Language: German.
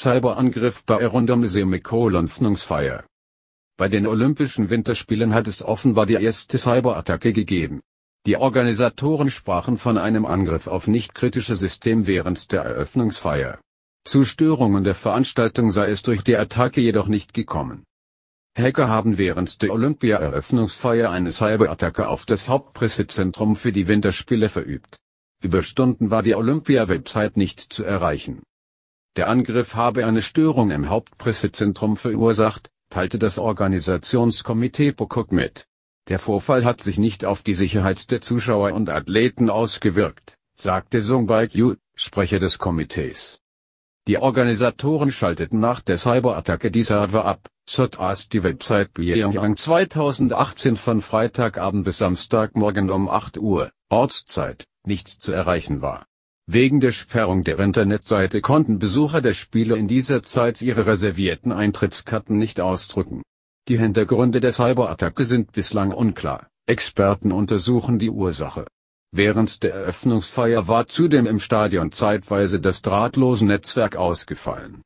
Cyberangriff bei Erondom Semikolon-Fnungsfeier. Bei den Olympischen Winterspielen hat es offenbar die erste Cyberattacke gegeben. Die Organisatoren sprachen von einem Angriff auf nicht-kritische System während der Eröffnungsfeier. Zu Störungen der Veranstaltung sei es durch die Attacke jedoch nicht gekommen. Hacker haben während der Olympia-Eröffnungsfeier eine Cyberattacke auf das Hauptpressezentrum für die Winterspiele verübt. Über Stunden war die Olympia-Website nicht zu erreichen. Der Angriff habe eine Störung im Hauptpressezentrum verursacht, teilte das Organisationskomitee Pokok mit. Der Vorfall hat sich nicht auf die Sicherheit der Zuschauer und Athleten ausgewirkt, sagte Sungbaik Yu, Sprecher des Komitees. Die Organisatoren schalteten nach der Cyberattacke die Server ab, sodass die Website Pyongyang 2018 von Freitagabend bis Samstagmorgen um 8 Uhr, Ortszeit, nicht zu erreichen war. Wegen der Sperrung der Internetseite konnten Besucher der Spiele in dieser Zeit ihre reservierten Eintrittskarten nicht ausdrücken. Die Hintergründe der Cyberattacke sind bislang unklar, Experten untersuchen die Ursache. Während der Eröffnungsfeier war zudem im Stadion zeitweise das drahtlose Netzwerk ausgefallen